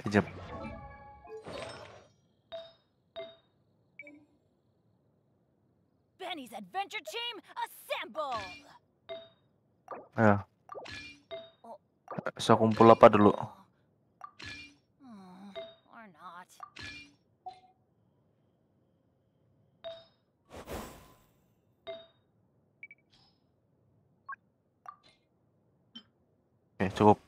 Kejap. Benny's adventure team assemble. ya oh. Saya kumpul apa dulu? Oh. Hmm, Oke, cukup.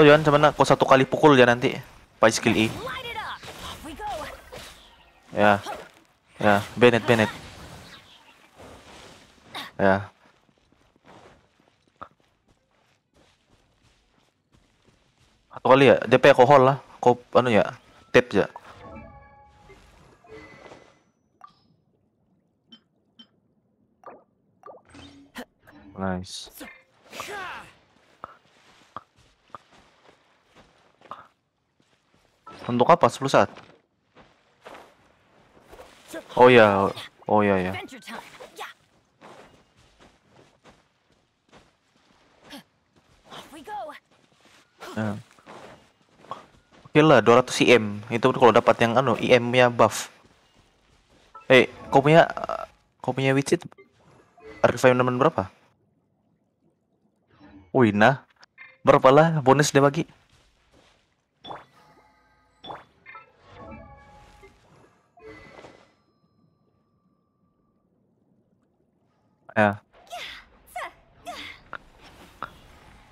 Atau jangan cuman kau satu kali pukul ya nanti Pakai skill E Ya Ya Bennett Bennett Ya Satu kali ya DP kau hold lah Kau anu ya Tap ya Nice Untuk apa 10 saat? Oh, iya, oh iya, iya. ya, oh ya ya. Nah. Oke lah 200 IM itu kalau dapat yang anu IM-nya buff. Eh, hey, kau punya kau punya widget refinement berapa? Wih nah, berapa lah bonus dia bagi? ya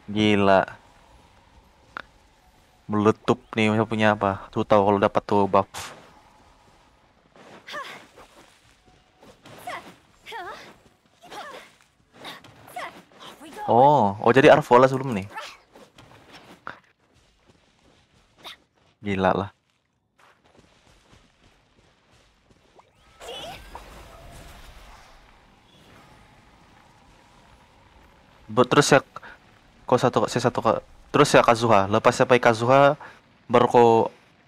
gila meletup nih saya punya apa tuh tahu kalau dapat tuh buff Oh, oh jadi Arvola sebelum nih. Gila lah. terus ya kau satu si satu ka, terus ya Kazuha lepas sampai ya, Kazuha baru kau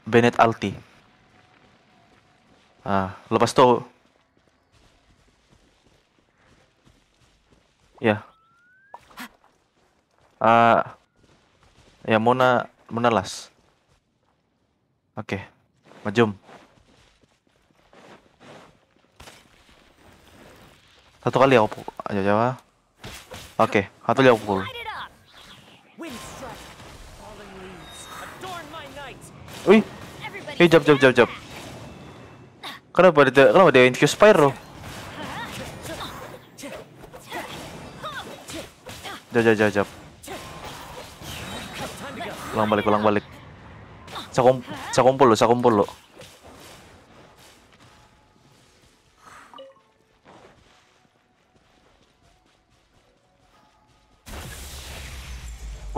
Bennett Alti ah lepas itu ya ah ya Mona Mona Las oke okay. majum satu kali ya aku aja Jawa Oke, اوكي هاتوا لي اول وي اي jump jump jump جاب kenapa dia kenapa dia infuse pyro jab jab jab jab ulang balik ulang balik saya kumpul saya kumpul lo saya kumpul lo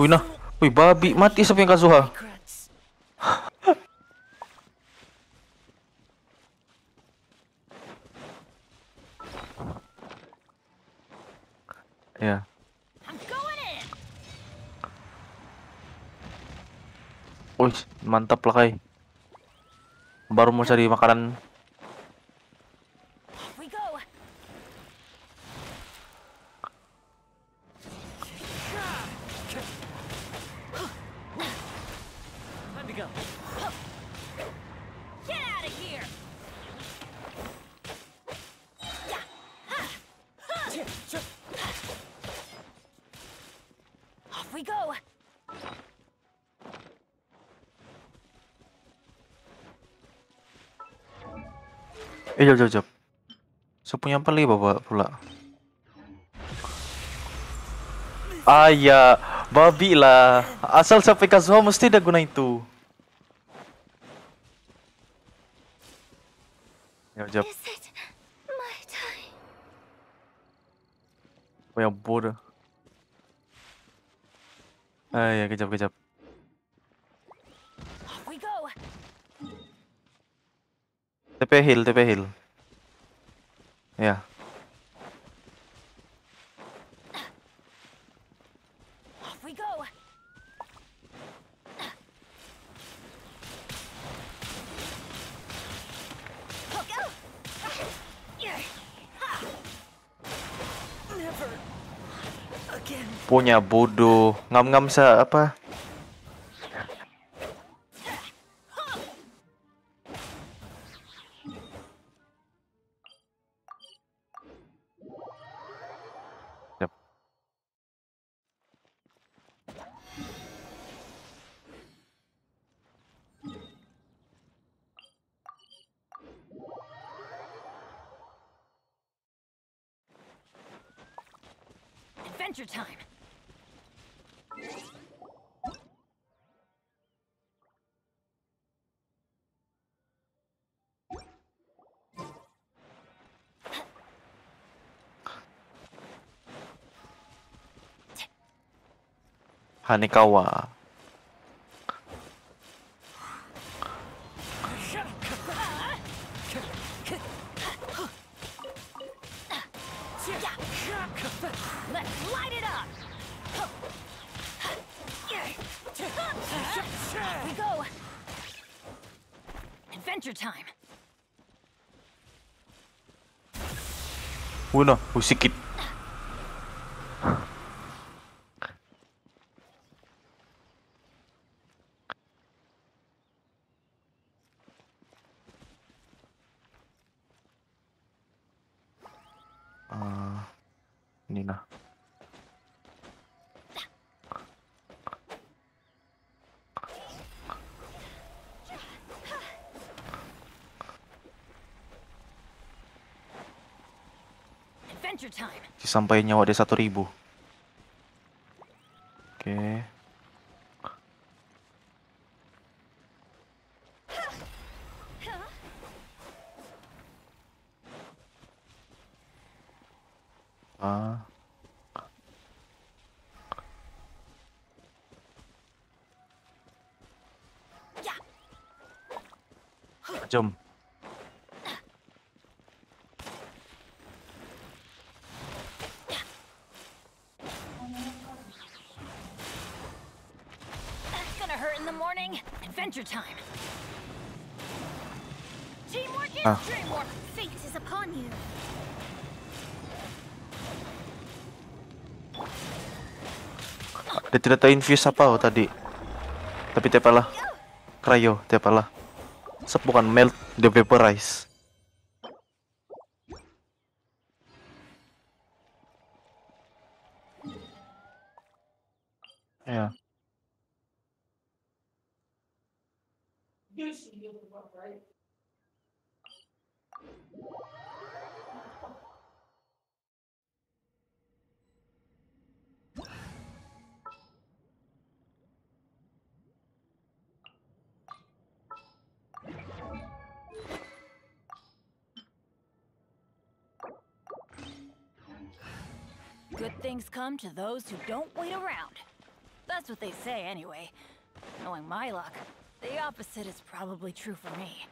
Wih nah, wih babi mati siapa yang kasuha? ya. Wih, mantap lah kai. Baru mau cari makanan Eh, jap, jap, jap. Sepunya peli bawa pula. Ayah, babi lah. Asal sampai Kazuha mesti dah guna itu. Ya, jap. Oh, yang bodoh. Ayah, eh, kejap, kejap. TP heal, TP heal. Ya. Punya bodoh. Ngam-ngam se apa? Hanekawa. Adventure time. usikit. sampai nyawa dia satu ribu tidak tahu infuse apa oh, tadi. Tapi lah Cryo, lah Sepukan melt the vaporize. Ya. Yeah. Good things come to those who don't wait around. That's what they say anyway. Knowing my luck, the opposite is probably true for me.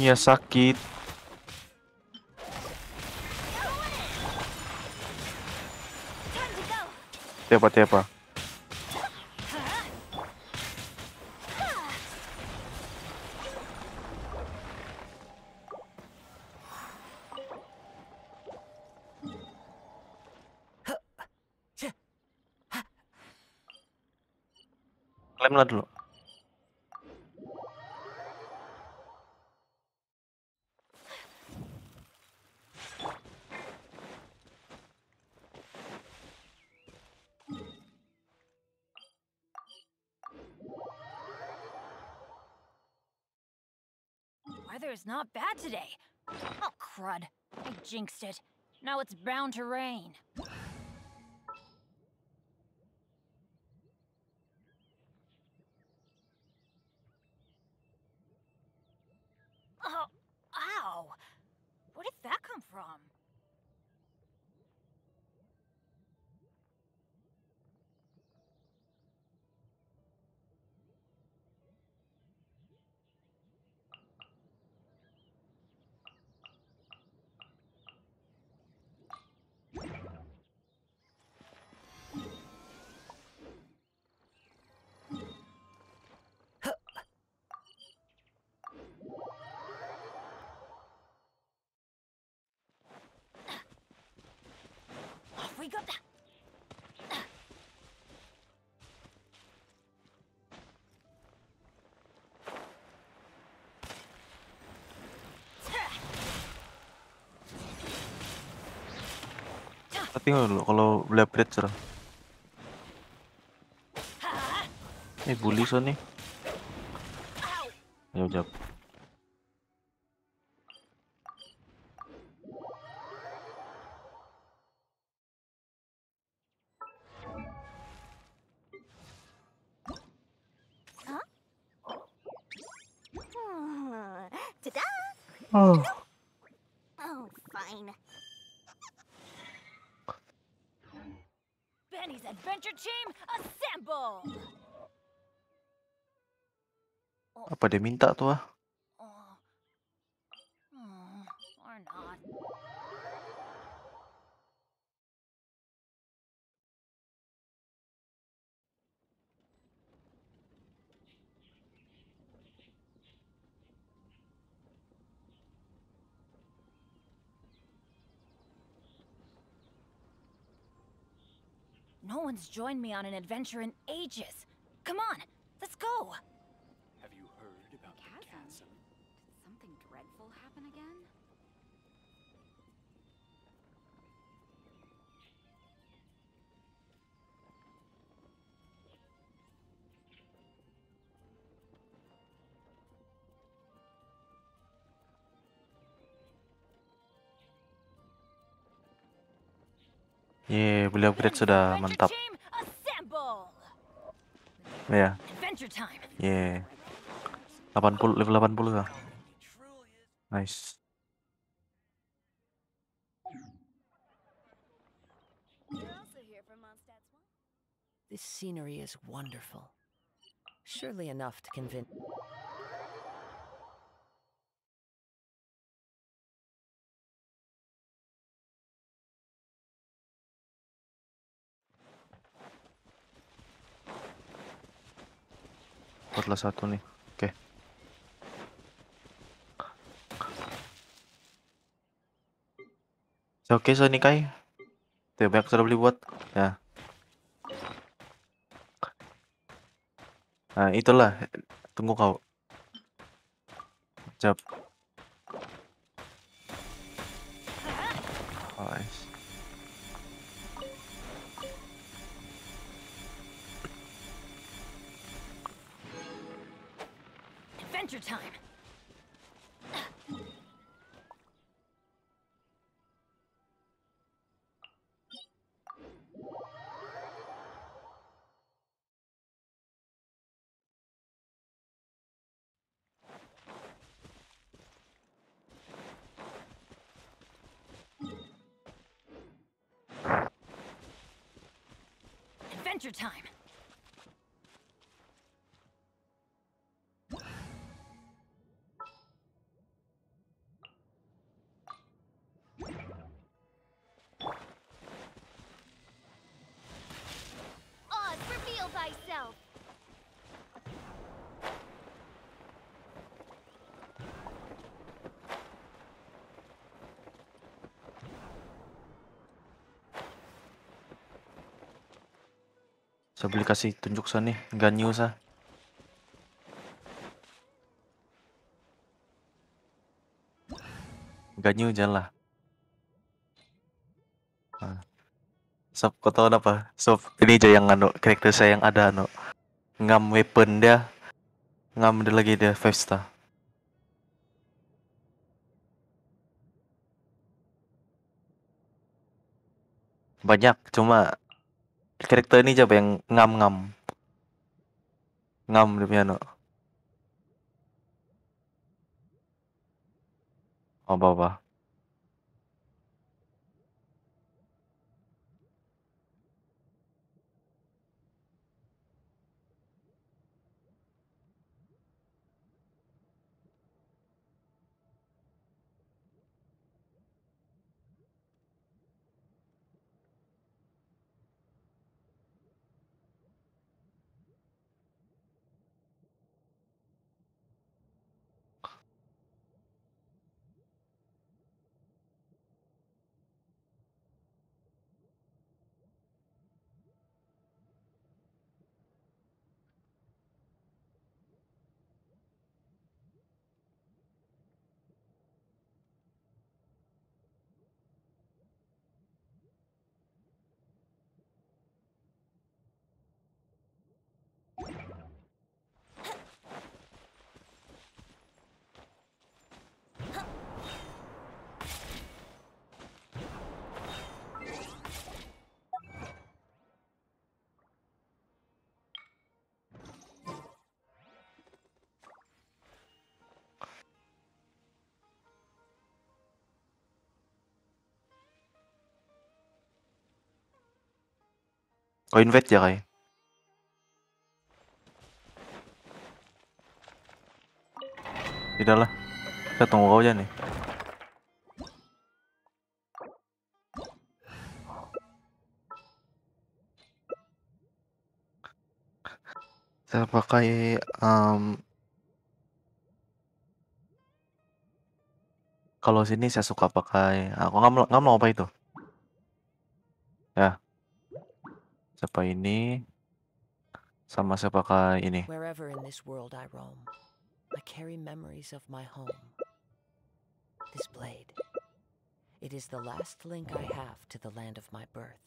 Baunya sakit. Siapa-siapa? Ya, jinxed it. Now it's bound to rain. Oh, ow! Where did that come from? Prigoda. Tapi dulu kalau beli upgrade cerah. Ini bully so nih. Ayo jawab. minta tu ah. oh. Oh, No one's joined me on an adventure in ages. Come on, let's go! evil happen again? Ye, beli upgrade sudah mantap. Ya. Yeah. Ye. Yeah. 80 level 80 lah. Nice. This scenery is wonderful. Surely enough to convince... Potla satu nih. Ya, oke, so ini Kai. Tuh banyak sudah beli buat. Ya. Nah, itulah. Tunggu kau. Oh, Cep. Adventure time. myself. Saya beli kasih tunjuk sana nih, nggak news ah. jalan lah. sob kau tahu apa sob ini aja yang anu karakter saya yang ada anu ngam weapon dia ngam dia lagi dia five star banyak cuma karakter ini aja yang ngam-ngam ngam demi anu oh apa-apa Go oh, invade dirais. Tidak lah. Kita tunggu kau aja nih. Kita pakai um, kalau sini saya suka pakai aku ah, nggak nggak mau apa itu Siapa ini? Sama siapakah ini? Wherever in this world I roam, I carry memories of my home. This blade. It is the last link I have to the land of my birth.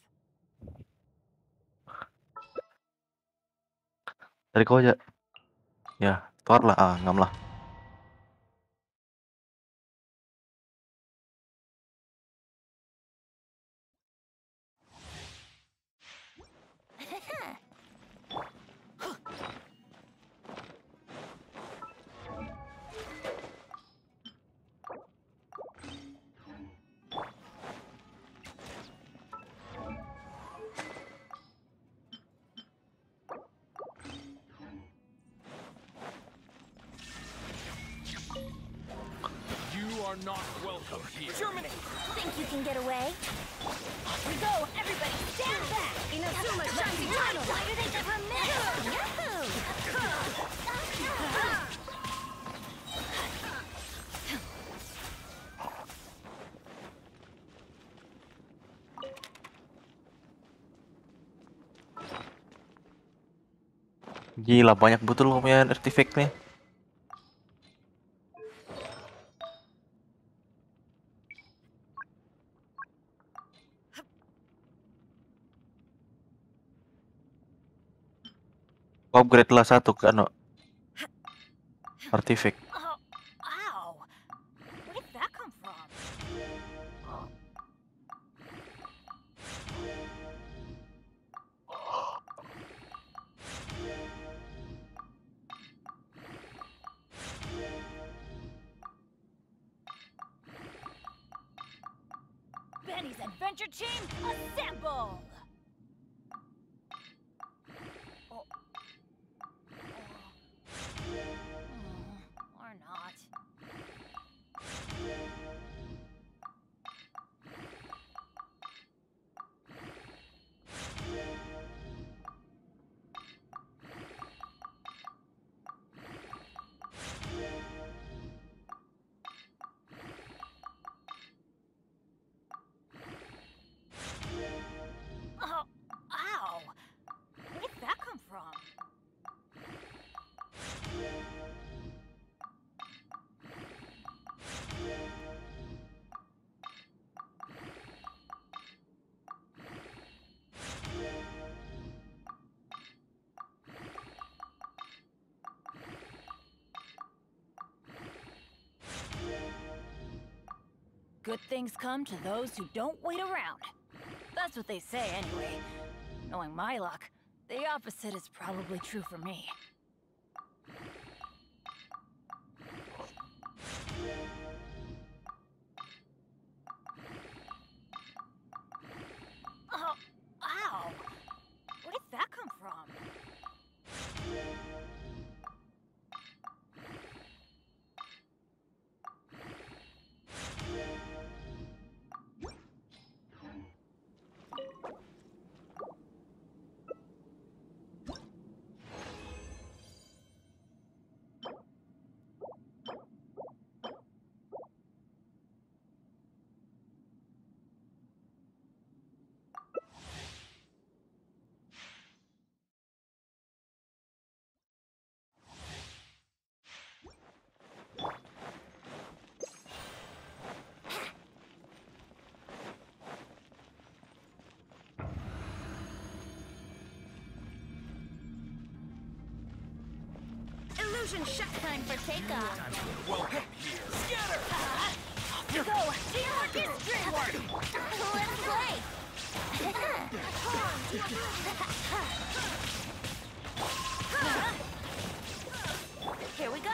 Dari kau aja. Ya, keluar lah, ah, ngam lah. are not welcome here. Germany! Think you can get away? Here we go! Everybody stand back! so Inazuma Shanti Tunnel! Why do they give her minutes? Yahoo! Gila banyak betul lumayan artifact nih. upgrade lah satu kan artifact things come to those who don't wait around. That's what they say, anyway. Knowing my luck, the opposite is probably true for me. time for takeoff. Welcome here. Scatter! go! Teamwork is dreamwork! Let's play! here we go!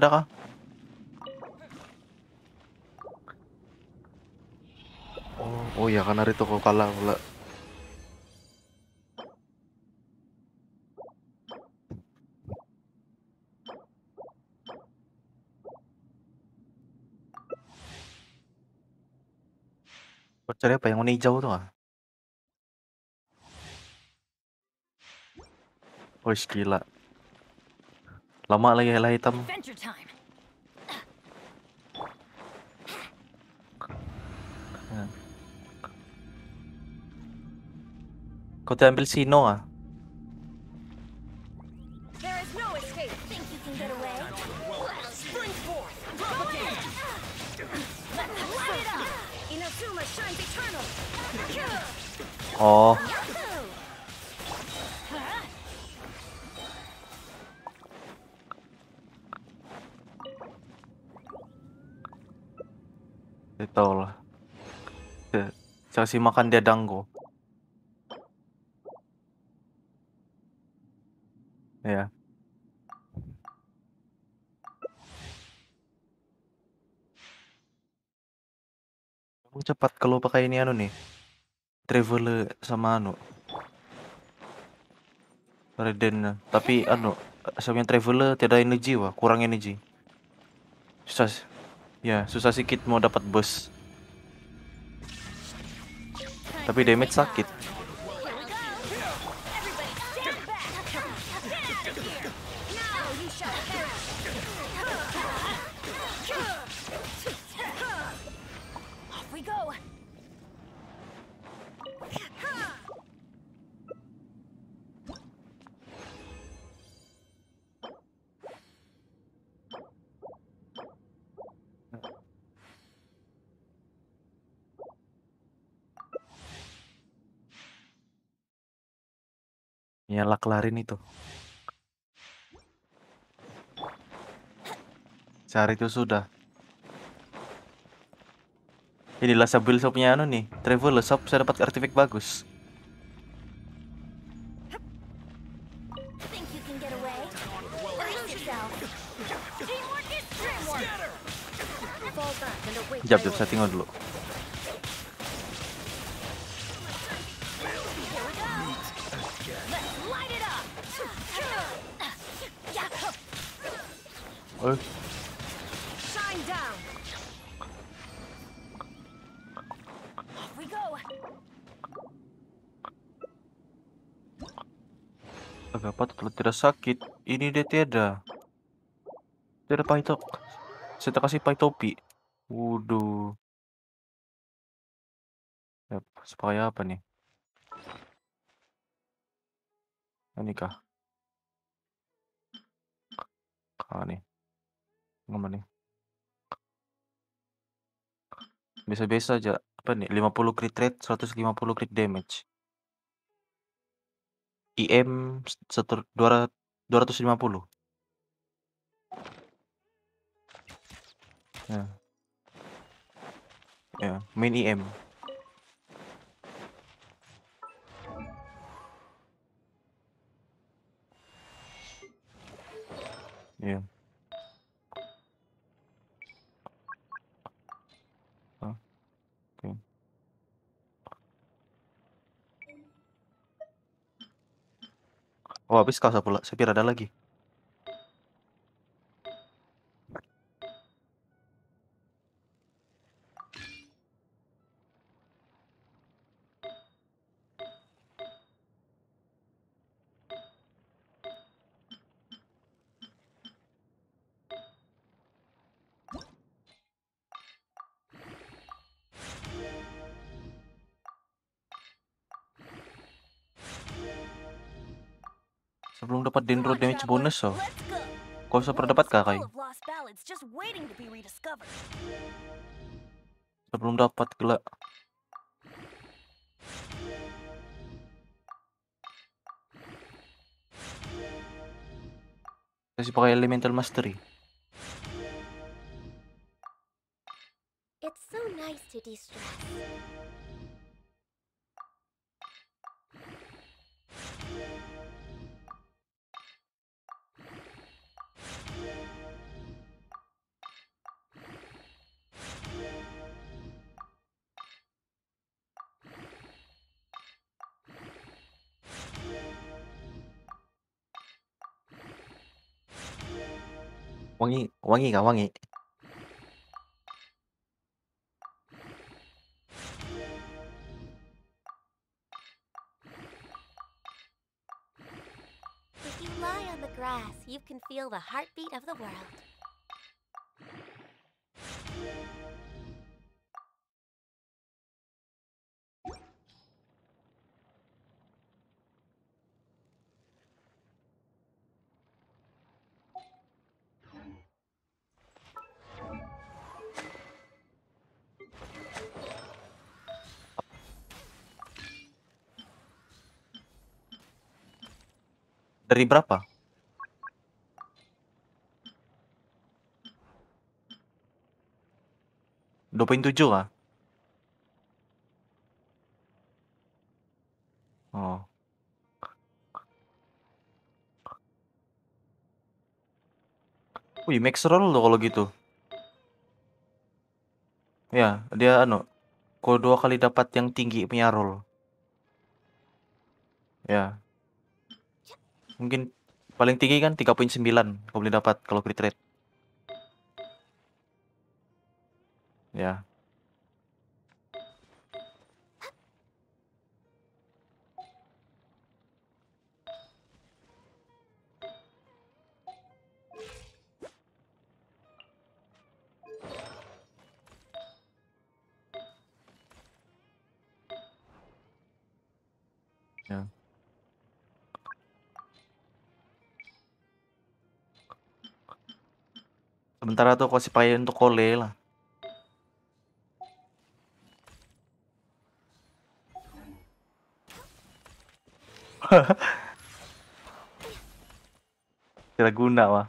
ka na rito ko kala wala Bocor apa yang warna hijau tuh ah Oh gila Lama lagi helah hitam Kau ambil Sino Noah. Oh. Tahu lah. Kasih makan dia danggo. cepat kalau pakai ini anu nih. Traveler sama anu. Raiden. Tapi anu, sama travel tidak energi wah, kurang energi. Susah. Ya, susah sedikit mau dapat bus. Tapi damage sakit. nyala kelarin itu. Cari itu sudah. Inilah sebil sopnya anu nih. Travel shop saya dapat artefak bagus. Jap, jap, saya tinggal dulu. agak Shine down. Off tidak sakit. Ini dia tiada. Tidak paitok. Saya kasih paitopi. Waduh. Yap, supaya apa nih? Ini kah? Kah nih? Aman nih. Biasa-biasa aja. Apa nih? 50 crit rate, 150 crit damage. IM 200, 250. Ya. Ya, main IM. Ya. Oh, habis kau pula. Saya ada lagi. road damage bonus oh. Kau bisa perdapat kah kai? Belum dapat gila. Kasi pakai elemental mastery. It's so nice to distract. wangi wangi nggak If you lie on the grass, you can feel the heartbeat of the world. Dari berapa? Dua poin tujuh lah. Oh. Wih, max roll loh kalau gitu. Ya, dia anu. Kalau dua kali dapat yang tinggi punya roll. Ya mungkin paling tinggi kan 3.9 kau boleh dapat kalau crit rate ya Yeah. Sementara tuh kau cosplay untuk kole lah. Kira guna mah.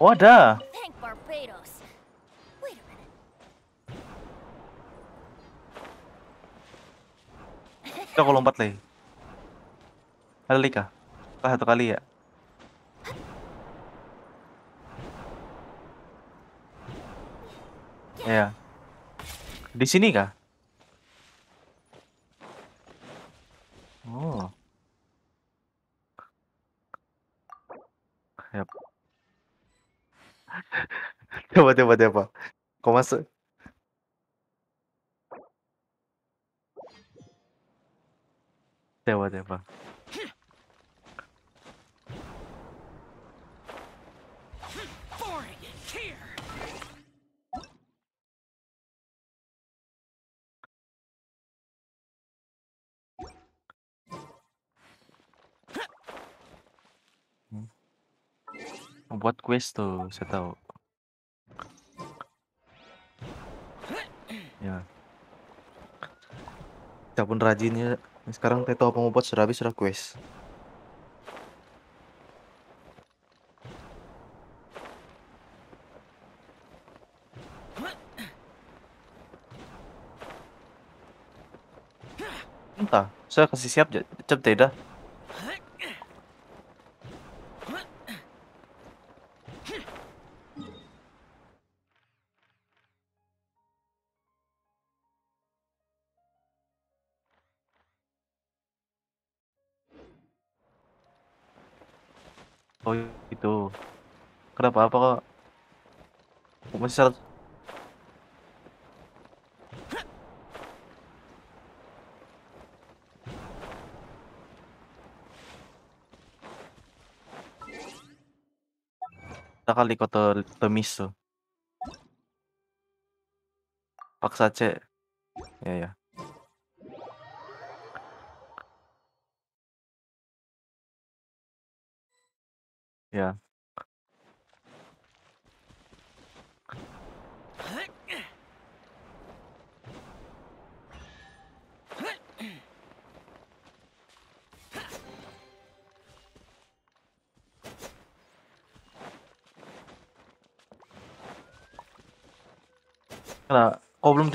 Oh ada. kau lompat, lagi? Ada Lika. kau satu kali ya? Ya. Di sini kah? Oh. ya? coba coba coba. Kau masuk 대박 대박 hmm. buat quest tuh saya tahu ya siapun rajinnya Nah, sekarang Teto Pengobot sudah habis sudah quest. Entah, saya kasih siap jep tidak. apa-apa kok. Aku masih Kita kali kota temis tuh Paksa, cek ya ya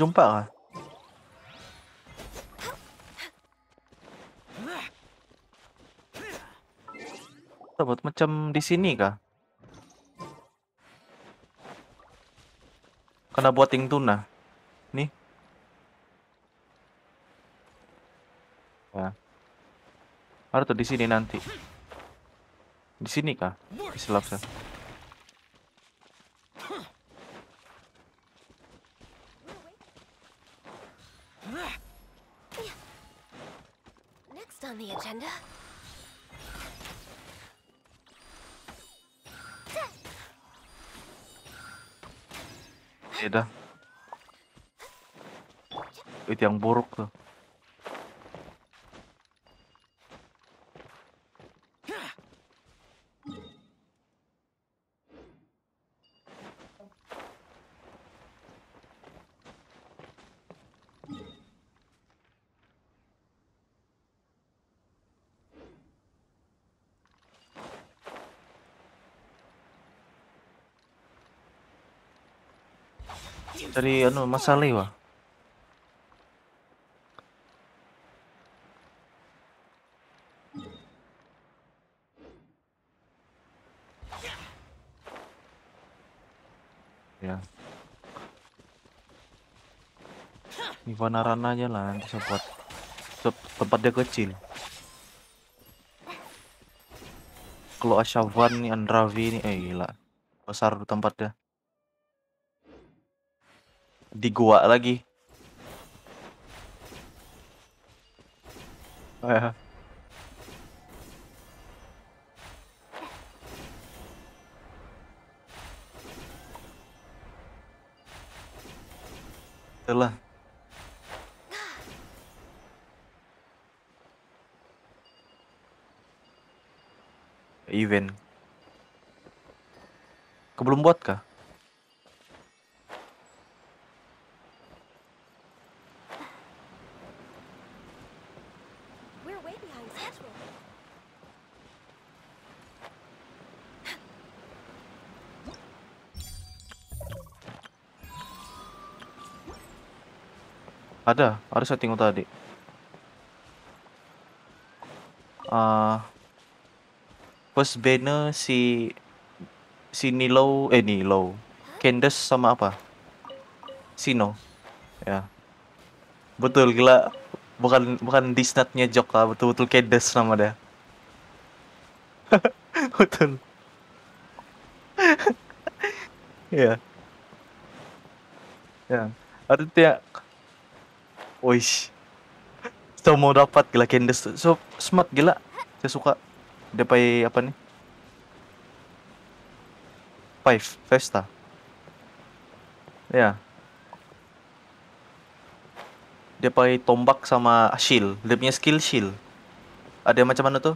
jumpa kah? Buat macam di sini kah? Kena ting tuna. Nih. Ya. Ada di sini nanti. Di sini kah? Di selapsa. yang buruk tuh. Dari anu masalah wah. ya Ivana Rana aja lah nanti support. tempat dia kecil kalau Ashavan nih Andravi nih eh gila besar tempatnya di gua lagi oh, Udahlah. Event. Kebelum belum buat kah? Ada, ada tengok tadi. Uh, first banner si si Nilo eh Nilo. Candace sama apa? Sino. Ya. Betul gila. Bukan bukan disnatnya Jok lah, betul-betul Candace nama dia. betul. ya. Ya. artinya Oish. Kita mau dapat gila Candice So, smart gila. Saya suka. Dia pay apa nih? Five, festa, Ya. Dia pakai tombak sama shield. Dia punya skill shield. Ada macam mana tuh?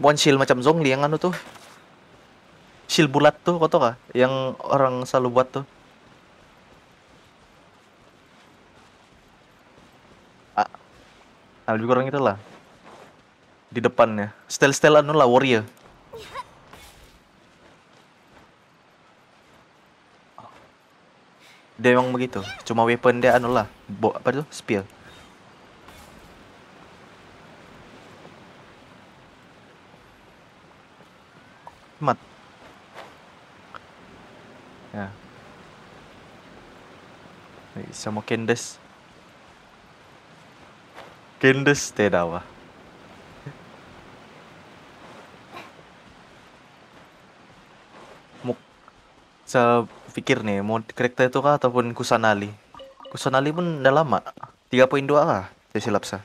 One shield macam Zhongli yang anu tuh. Shield bulat tuh, kau tau kah? Yang orang selalu buat tuh. Nah, lebih kurang itulah Di depannya. Style-style anu lah, warrior. Dia memang begitu. Cuma weapon dia anu lah. Bo apa itu? Spear. Mat. Ya. Sama Candace. Muk saya pikir nih mau kereta itu kah ataupun Kusanali Kusanali pun udah lama 3.2 lah saya silap sah.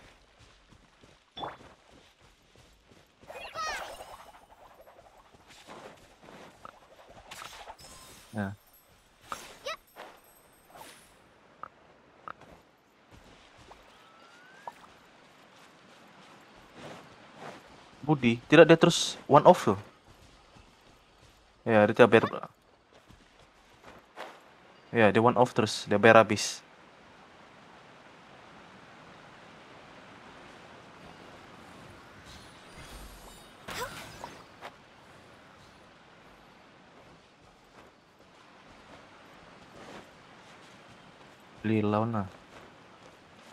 Budi. Tidak dia terus one off loh. Ya, dia tidak bayar. Ya, dia one off terus. Dia bayar habis. Beli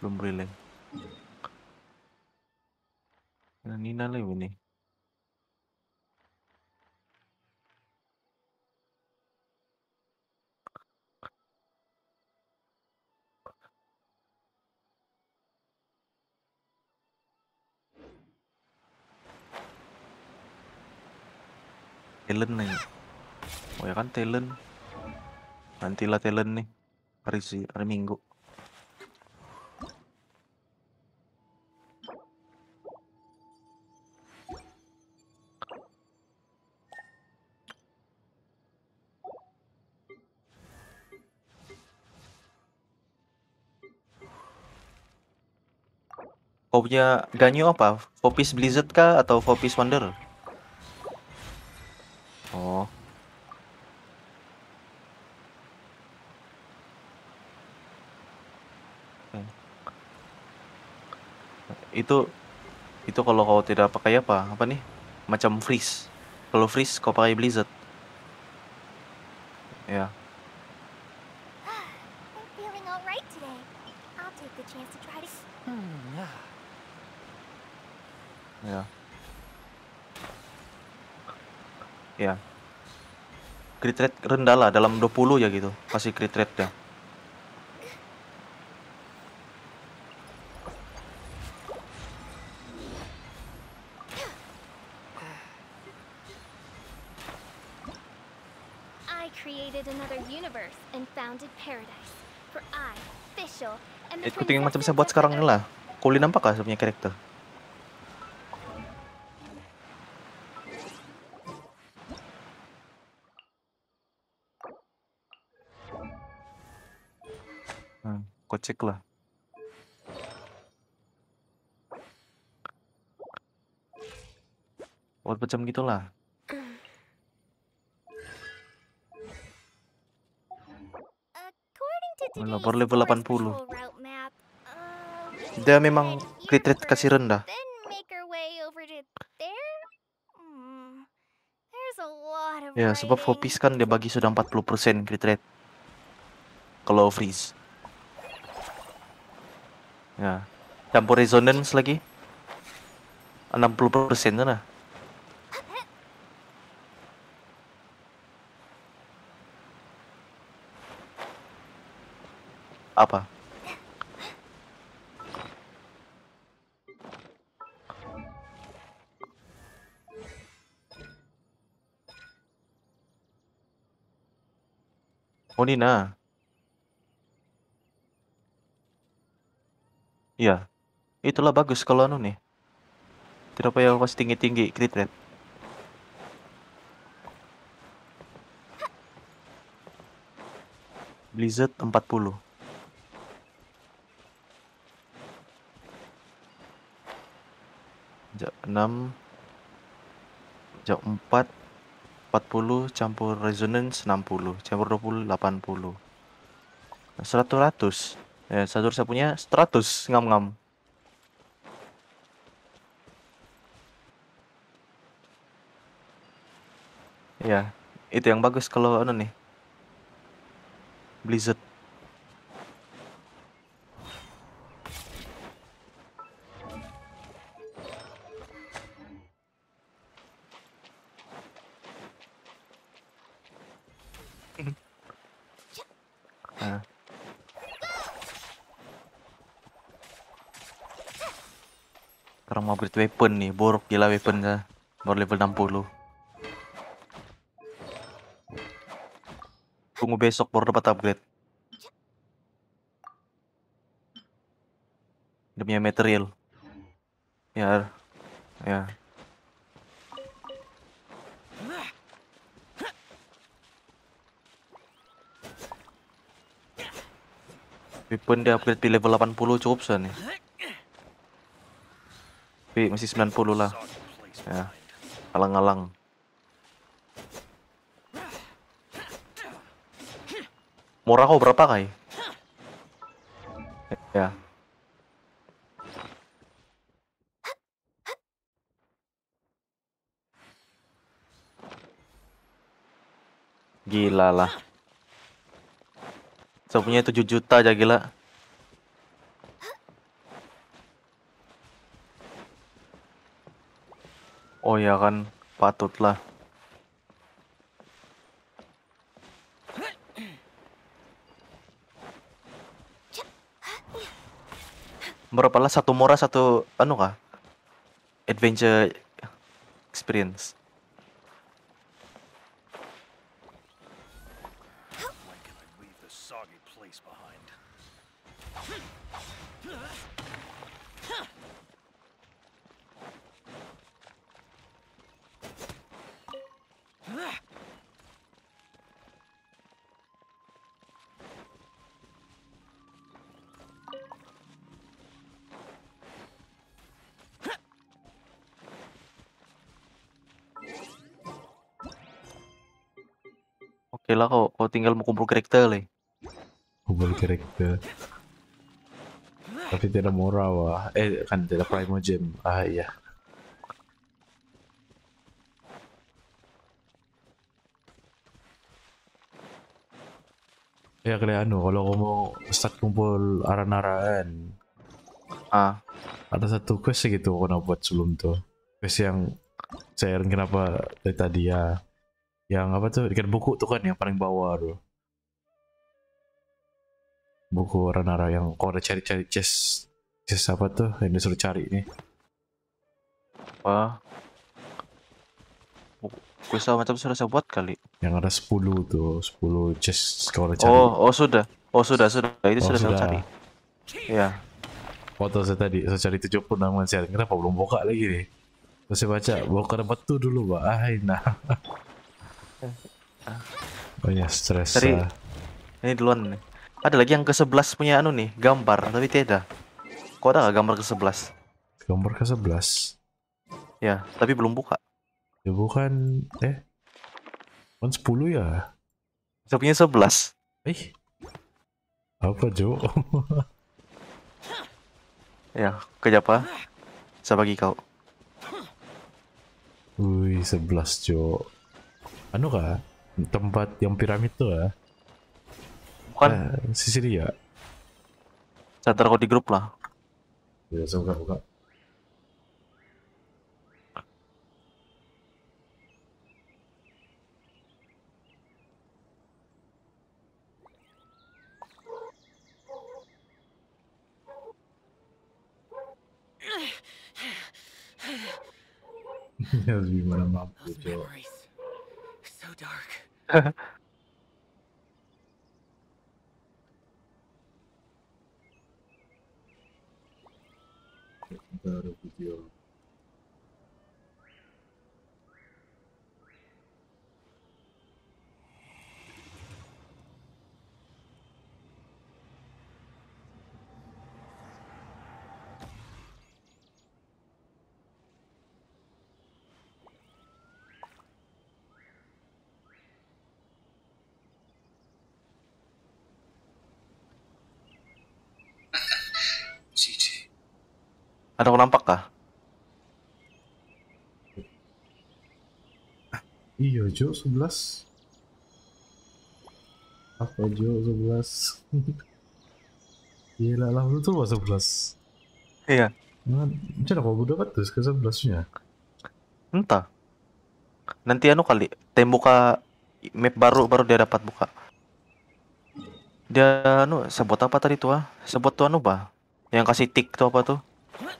Belum beli Nina Lim ini. talent nih oh ya kan talent nantilah talent nih hari si hari minggu punya Ganyu apa? Popis Blizzard kah atau Popis Wonder? Oh. Itu itu kalau kau tidak pakai apa? Apa nih? Macam freeze. Kalau freeze kau pakai Blizzard. rendah lah dalam 20 ya gitu pasti crit rate ya. Itu yang macam saya buat sekarang ini lah. Kuli nampak gak sebenarnya karakter? skor level 80 dia oh, memang crit rate kasih rendah hmm, ya sebab Fopis kan dia bagi sudah 40% crit rate kalau freeze ya campur resonance lagi 60% sana Apa? Oh Nina. Iya. Itulah bagus kalau anu nih. Tidak ya payah kasih tinggi-tinggi crit rate. Blizzard 40. jam 6 jam 4 40 campur resonance 60 campur 20 80 100 ya satu saya punya 100 ngam-ngam ya itu yang bagus kalau anu nih Blizzard weapon nih borok gila weapon weaponnya baru level 60 tunggu besok baru dapat upgrade demi material ya ya weapon di upgrade di level 80 cukup sih nih tapi masih 90 lah. Ya. Alang-alang. Murah kok berapa kai? Ya. Gila lah. Saya punya 7 juta aja gila. Oh ya kan, patutlah. Berapa lah satu murah satu anu kah? Adventure experience. tinggal mau kumpul karakter lagi, Kumpul karakter. Tapi tidak murah wah. Eh kan tidak primo gem. Ah iya. Ya kalian kalau kamu start kumpul aran-aran. Ah. Ada satu quest gitu aku nak buat sebelum tuh. Quest yang saya kenapa dari tadi ya yang apa tuh ikan buku tuh kan yang paling bawah tuh buku Renara yang kau udah cari-cari chest chest apa tuh yang disuruh cari ini apa kuasa macam sudah saya buat kali yang ada sepuluh tuh sepuluh chest kau udah cari oh oh sudah oh sudah sudah itu oh, sudah, sudah saya cari iya foto saya tadi saya cari 76 kan saya kenapa belum buka lagi nih saya baca buka tuh dulu ah nah Banyak oh stres. Dari... Uh... Ini duluan nih. Ada lagi yang ke-11 punya anu nih, gambar, tapi tiada Kok ada nggak gambar ke-11? Gambar ke-11? Ya, tapi belum buka. Ya bukan, eh. Kan 10 ya? Saya punya 11. Eh? Apa, Jo? ya, kerja apa? Saya bagi kau. Wih, 11, Jo anu kah tempat yang piramid tuh kah bukan sisi dia. saya taruh di grup lah ya saya buka buka iya, Gimana mampu, coba. dark. Ada orang nampak kah? Iya, Jo, 11. Apa Jo, 11? Gila lah, lah lu tuh 11. Iya. Nah, jadi kok udah dapat tuh ke 11-nya? Entah. Nanti anu kali, tembuka map baru baru dia dapat buka. Dia anu sebut apa tadi tuh ah? Sebut tuh anu bah? Yang kasih tik tuh apa tuh?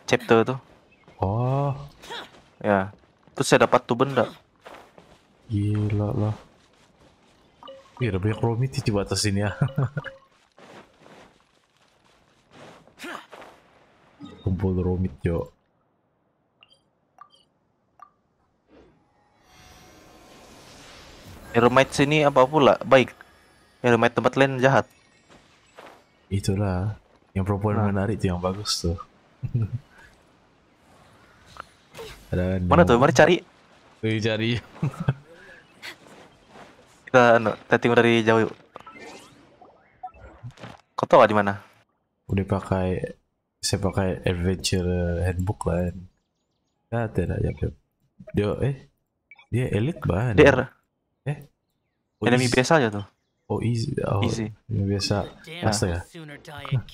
chapter tuh. Oh. Ya. Terus saya dapat tuh benda. Gila lah. Wih, eh, ada banyak romiti di atas sini ya. Kumpul romit, yo. Eromite sini apa pula? Baik. Eromite tempat lain jahat. Itulah. Yang perempuan nah. menarik itu yang bagus tuh. Ada Mana tuh? Mari cari. Cari cari. kita no, anu, tetting dari jauh yuk. Kau tahu di mana? Udah pakai saya pakai adventure handbook lah. Ya, tidak ya. Dia eh dia elite banget. DR. Eh. Oh, Enemy biasa aja tuh. Oh easy. Oh, easy. Ini biasa. Astaga.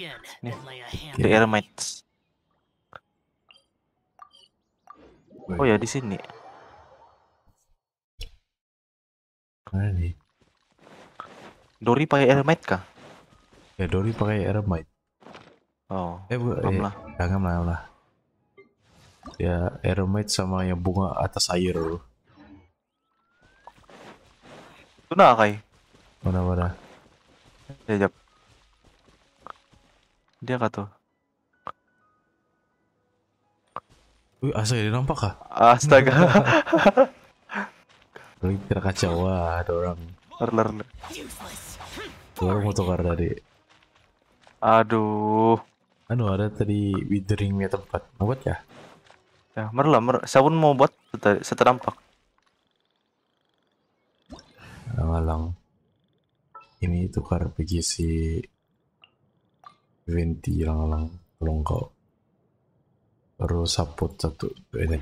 Ya? DR mates. Oh ya di sini. Mana nih? Dori pakai ermite kah? Ya Dori pakai ermite. Oh. Eh bu, eh, lah. Jangan lah lah. Ya ermite sama yang bunga atas air loh. Tuna kai. Mana mana. Ya jap. Dia kata. Wih, asa ini nampak kah? Astaga. Lagi kira kacau, wah ada orang. Ler, ler, Orang mau tukar tadi. Aduh. Anu ada tadi witheringnya tempat. Mau buat ya? Ya, merlah, mer. pun mau buat seterampak. Alang-alang. Ini tukar PGC si Venti alang-alang. Tolong kau saput satu ini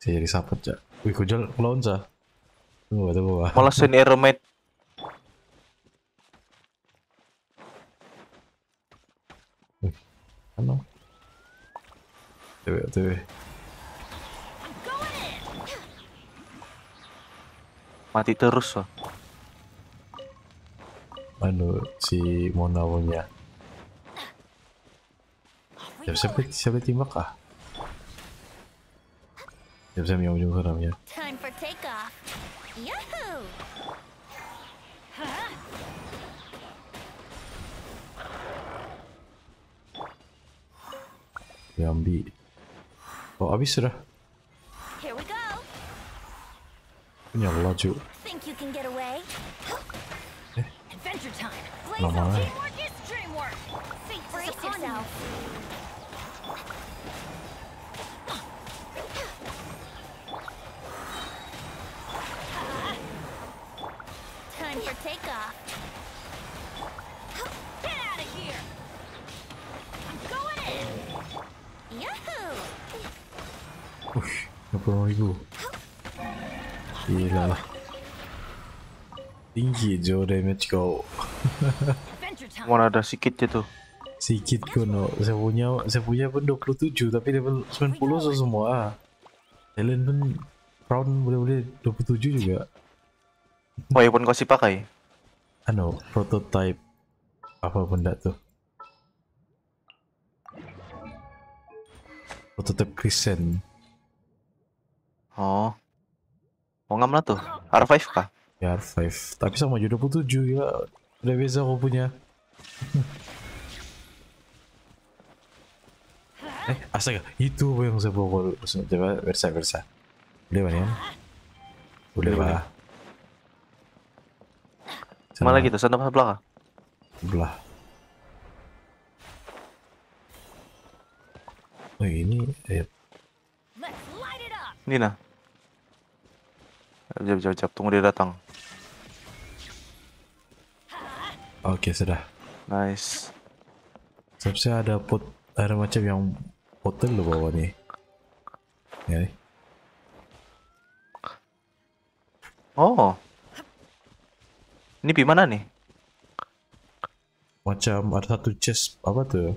saya jadi saput ya wih kujol lawan sa tunggu tunggu malah sini eremit ano tebe mati terus loh anu si Mona punya जब ya, siapa, siapa तिमक ah जब siapa मैं यूं कर time ya, Oh, habis sudah. Ini Allah, cu. Eh. Lama lah. ibu gila lah tinggi jo damage kau mana ada sikit itu. Sedikit sikit kono saya punya saya punya pun 27 tapi level 90 so semua Helen pun round boleh-boleh 27 juga oh pun kau sih pakai anu prototype apa benda tuh prototype Crescent Oh. Wongam lah tuh. R5 kah? Ya R5. Tapi sama aja 27 ya. Udah bisa aku punya. eh, astaga. Itu apa yang saya bawa Coba versa versa. Udah, mana ya? Udah, lah. Mana lagi tuh? Santap sebelah kah? Sebelah. Oh ini, eh. Ini nah. Jap, jap, jap. Tunggu dia datang. Oke, sudah. Nice. Seharusnya ada pot, ada macam yang potel lo bawa nih. Ya. Nih. Oh. Ini di mana nih? Macam ada satu chest apa tuh?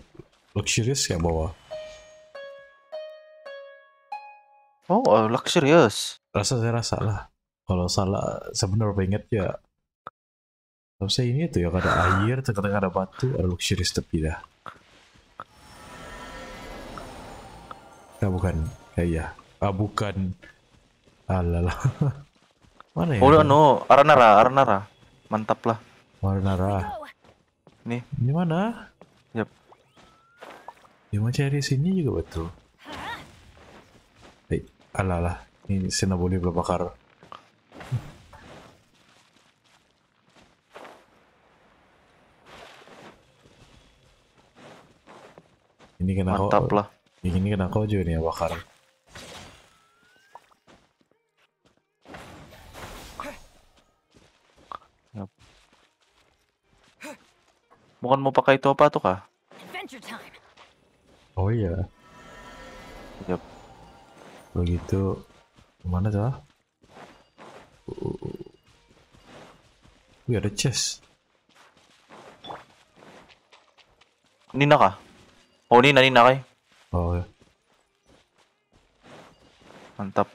Luxurious yang bawa. Oh, oh luxurious. Rasa saya rasa lah kalau salah sebenarnya inget ya harusnya ini tuh ya ada air terkadang ada batu ada luxury tepi dah nah bukan ya iya ah bukan alalah mana ya oh no aranara aranara mantap lah aranara nih di mana yep dia mau cari sini juga betul Hei, alalah ini sena boleh berbakar Ini kena Mantap kau, lah. Ini kena kau juga nih bakar. Bukan mau pakai itu apa tuh kah? Oh iya. Yep. Begitu mana tuh? Uh, wih ada chest. Nina kah? Oni nani na kayo. Oh, Mantap.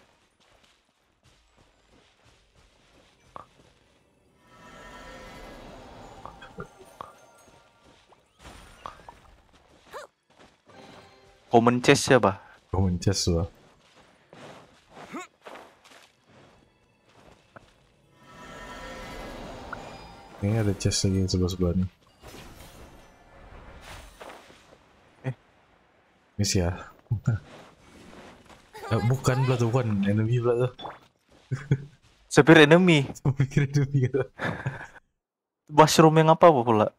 Common chest siya ba? Common chest ba? Ini ada chest lagi yang sebelah-sebelah nih. Ini ya. Eh, bukan pula tuh, bukan enemy pula tuh. sepir enemy. sepir enemy gitu. Mushroom yang apa pula?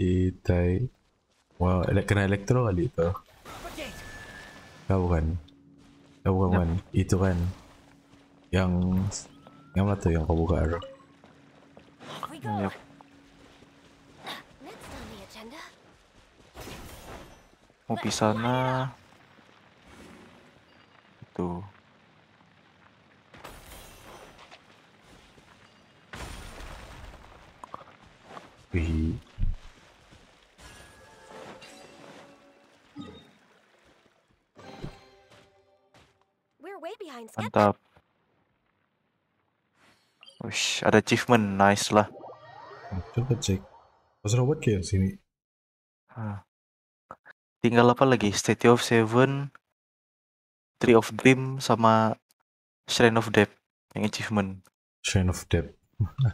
Itai. Wow, elek kena elektro kali itu. Enggak bukan. Enggak bukan, bukan. Itu kan. Yang yang mana tuh yang kau buka, Bro? Yep. mau di sana itu Wih. Mantap. Wish, ada achievement, nice lah. Coba cek. Mas robot kayak sini. Hah tinggal apa lagi State of Seven Tree of Dream sama Shrine of Death yang achievement Shrine of Death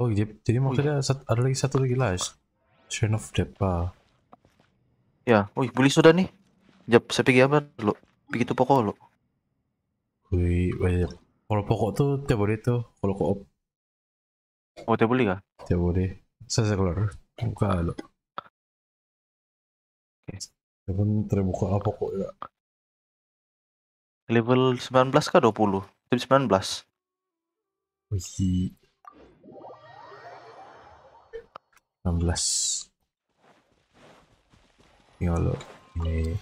Oh iya, jadi maksudnya oh, iya. ada lagi satu lagi lah Shrine of Death ah. Ya, wih beli sudah nih Jap, saya pergi apa lo? Begitu pokok lo. Wih, banyak. Kalau pokok tuh tiap hari tuh kalau op. Oh tiap hari kah? Tiap hari. Saya sekolah. Buka lo. Oke. Okay. terbuka apa kok ya? Level 19 kah 20? tim 19. Wih. 16. Ya lo. Ini.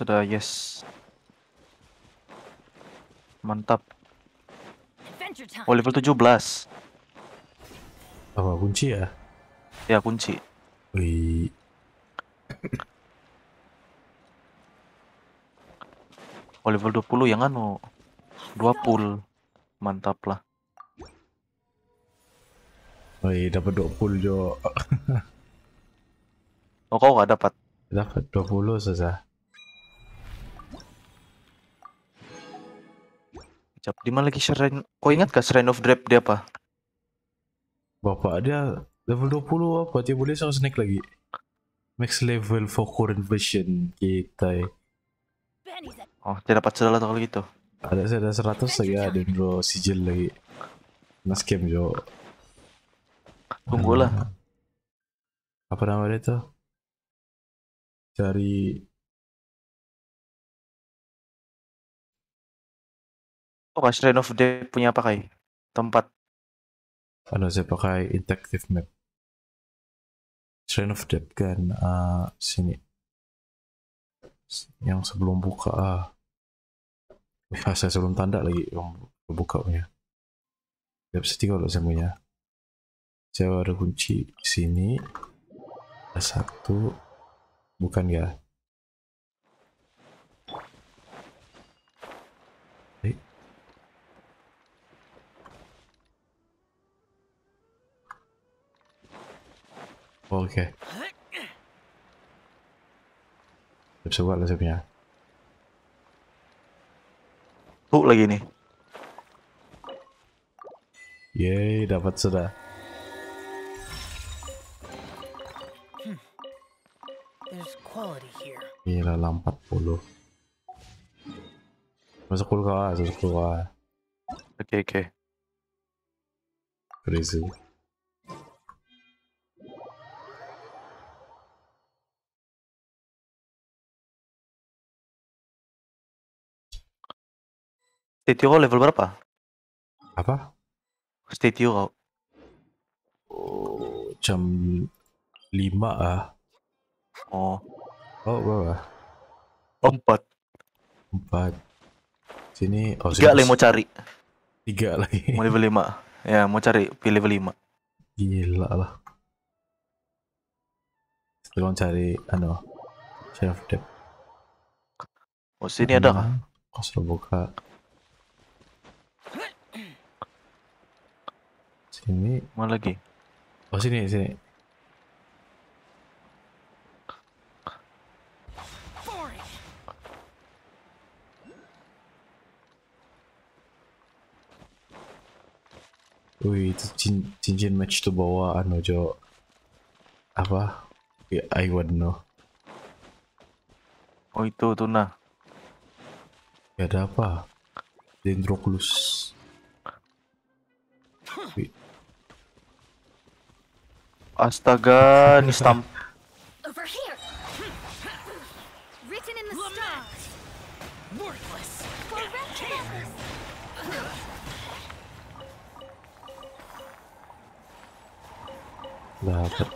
Sudah, yes. Mantap. Oh, level 17. Apa kunci ya? Ya, kunci. Wih. oh, level 20 yang anu. 20. Mantap lah. Wih, dapat 20 jo. oh, kau gak dapat? Dapat 20 saja. Cap di mana lagi Shrine? Kau ingat gak Shrine of Drap dia apa? Bapak dia level 20 apa? Dia boleh sama snake lagi. Max level for current version kita. Ya. Oh, dia dapat segala kalau gitu. Ada saya ada 100 lagi ada bro sijil lagi. Mas game jo. Tunggulah. Apa nama dia tuh? Cari Oh, kasih Shrine of Death punya apa, Kai? Tempat. Kalau saya pakai interactive map. Train of Death kan uh, sini. Yang sebelum buka. Uh, saya sebelum tanda lagi yang buka punya. Tidak pasti kalau saya punya. Saya ada kunci di sini. satu. Bukan ya? Oke. Okay. Coba lah Tuh lagi nih. Yeay, dapat sudah. Gila lah 40 Masuk kulkas, masuk kulkas Oke okay, oke okay. Crazy stadio kau level berapa? Apa? stadio? kau. Oh, jam lima ah. Oh. Oh, berapa? Ah. Empat. Empat. Sini. Oh, tiga lagi mau cari. Tiga lagi. Mau level lima. Ya, mau cari pilih level lima. Gila lah. Tolong cari anu shelf depth. Oh sini ada kah? Kosong sudah buka. Ini mau lagi? Oh sini sini. Wih itu cin cincin match tuh bawa anu jo apa? Ya, I want know. Oh itu tuh nah. Ya ada apa? Dendroculus. Astaga, Nistam. stam.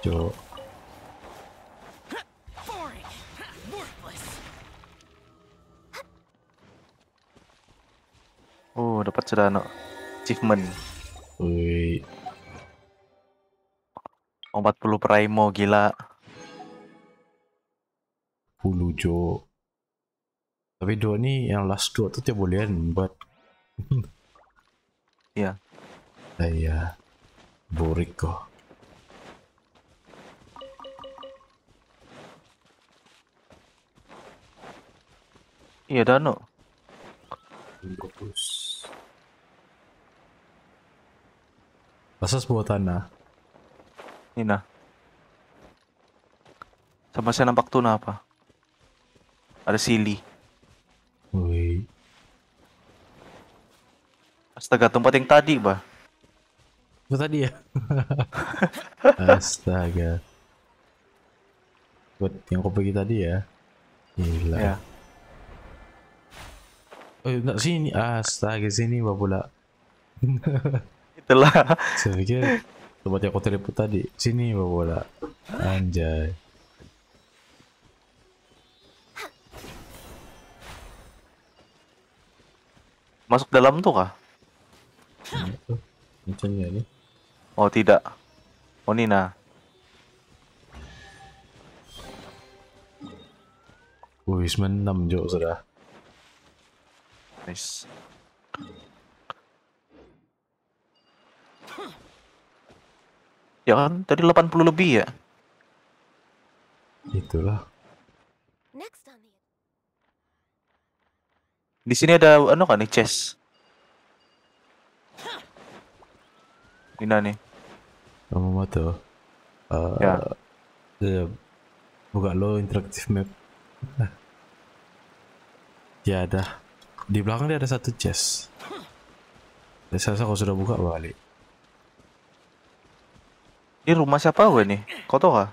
Cok. Oh, dapat cerana achievement. Hmm. 40 primo gila. 10 jo. Tapi dua ni yang last dua tu tiap boleh kan buat. Ya. Saya borik ko. Iya dah no. Bagus. Pasas buat tanah. Nina. Sama saya nampak tuna apa? Ada sili. Woi. Astaga, tempat yang tadi ba? Itu tadi ya? Astaga. Buat yang kau pergi tadi ya? Gila. Eh, enggak sini. Astaga, sini bah pula. Itulah. Saya pikir Tempat yang aku terliput tadi. Sini bawa bola. Anjay. Masuk dalam tuh kah? Mencengnya ini. Oh tidak. Oh Nina. Wih, 96 Jo sudah. Nice. Ya kan, tadi 80 lebih ya. Itulah. Di sini ada anu kan nih chest. ini nih. Kamu mau tuh? eh ya. ya, ya. buka lo interactive map. Nah. ya ada. Di belakang dia ada satu chest. Saya rasa kau sudah buka balik. Ini rumah siapa gue nih? Kau tau gak?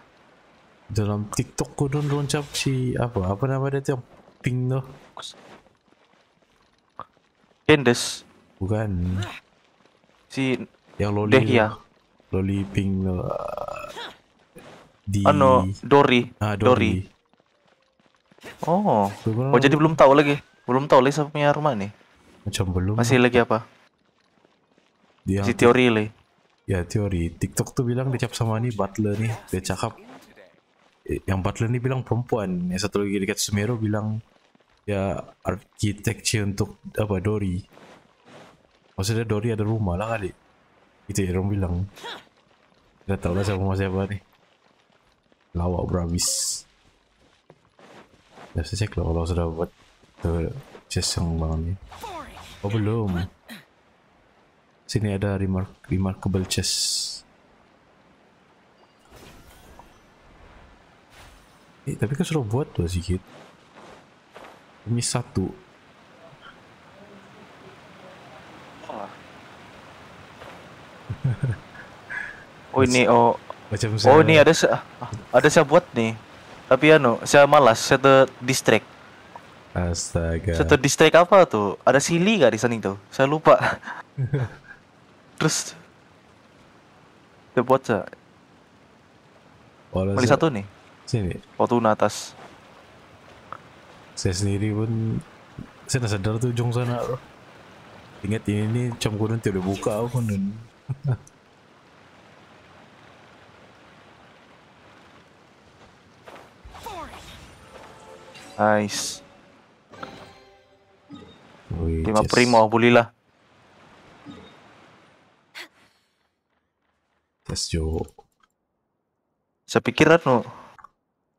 Dalam TikTok gue don loncap si apa? Apa nama dia tuh? Pink tuh. kendes Bukan. Si yang loli. ya. Loli pink tuh. Di Ano, Dori. Ah, Dori. Oh. oh jadi belum tahu lagi. Belum tahu lagi siapa punya rumah nih. Macam belum. Masih lagi apa? Di si teori lagi. ya teori TikTok tuh bilang dia cap sama nih butler nih dia cakap eh, yang butler nih bilang perempuan yang satu lagi dekat Sumero bilang ya architecture untuk apa Dori maksudnya Dori ada rumah lah kali itu ya orang bilang Gak tau lah siapa siapa nih Lawak berhabis Ya saya cek loh kalau sudah buat eh, Chest yang banget nih Oh belum Sini ada remark remarkable chest. Eh, tapi kan suruh buat tuh sedikit. Ini satu. Oh, ini oh. Macam Oh ini ada saya, ada saya buat nih. Tapi ya no saya malas, saya tuh distract. Astaga. Saya tuh apa tuh? Ada sili gak di sana itu? Saya lupa. terus depot aja Oleh satu nih sini na atas saya sendiri pun saya sadar tuh ujung sana ingat ini nih cam kunun udah buka aku nun nice Wih, yes. primo, bolehlah Jo. Saya pikir anu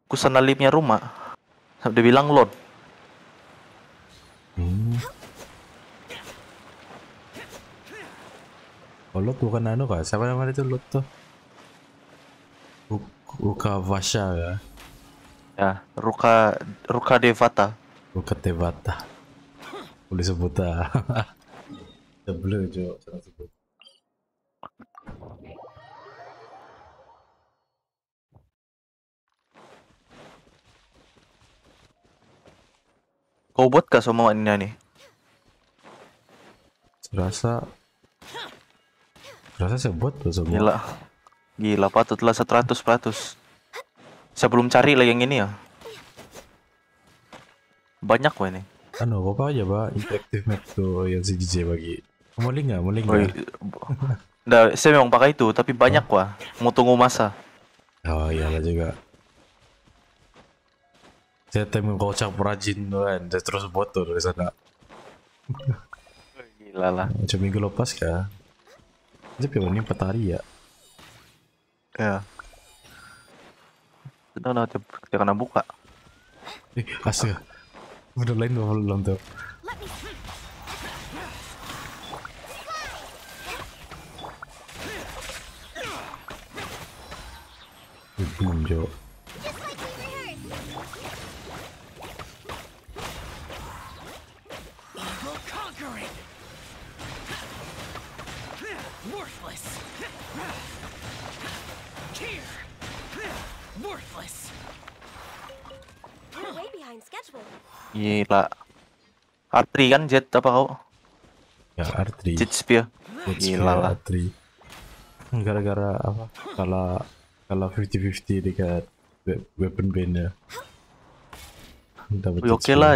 kusana limnya rumah. Dia bilang lord. Hmm. Oh, lot bukan anu kah? Siapa namanya itu lord tuh? Ruka Vasha ya? Ya, Ruka Ruka Devata. Ruka Devata. Boleh sebut ah. Sebelum jo, sebut. Kau buat kah semua ini nih? Rasa Rasa saya buat tuh semua. Gila. Gila patutlah 100 100. Saya belum cari lah yang ini ya. Banyak kok ini. Anu, apa aja, Pak? Interactive map tuh yang si DJ bagi. Mau link gak? Mau link gak? Nggak, saya memang pakai itu, tapi banyak oh. wah. Mau tunggu masa. Oh, iyalah juga. Saya temen kocak perajin kan, saya eh, terus foto dari sana. Gila lah. Macam minggu lepas kah? Dia ini petari ya. Ya. Kita udah kita kena buka. Eh, asyik. Udah lain belum tuh. Boom, Joe. Gila. R3 kan jet apa kau? Ya R3. Jet spear. Gila lah. R3. Gara-gara apa? Kalau kalau 50-50 dekat weapon band ya. Oke okay lah,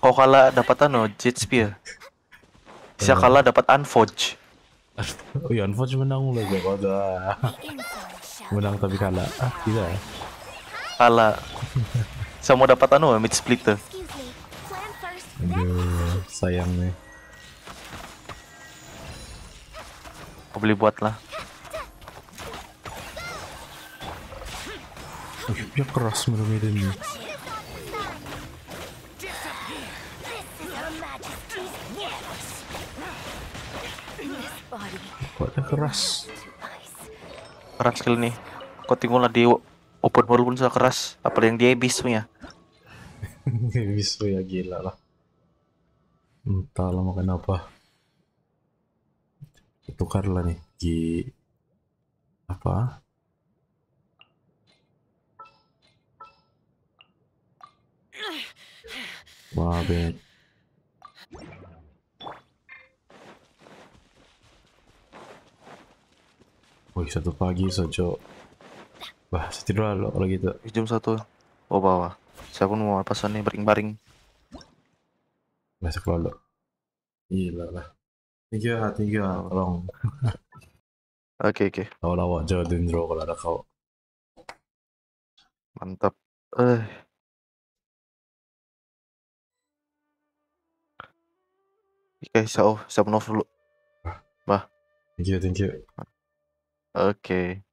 kau kalah dapat ano jet spear. Saya kalah dapat unforge. oh iya, unforge menang lah gue kau Menang tapi kalah. Ah, gila. Kalah. Saya mau dapat anu mid split tuh. Aduh, sayang nih. Aku beli buat lah. ya keras mermaid ini. Kuatnya keras. Keras sekali nih. Kau tinggal di open world pun sudah keras. Apalagi yang dia bis punya. Bisa ya gila lah. Entah makan apa. Tukar lah nih. G apa? wah Mabek. Wih, satu pagi sojo. Wah, tidur lo kalau gitu. Jam satu. Oh, bawah. Saya pun mau apa nih baring-baring. Masuk lolo. Gila lah. Tiga, tiga, tolong. Oke, oke. Lawan lawa jadin draw kalau ada kau. Mantap. Eh. Oke, okay, so, saya off dulu. Bah. Thank you, thank you. Oke. Okay.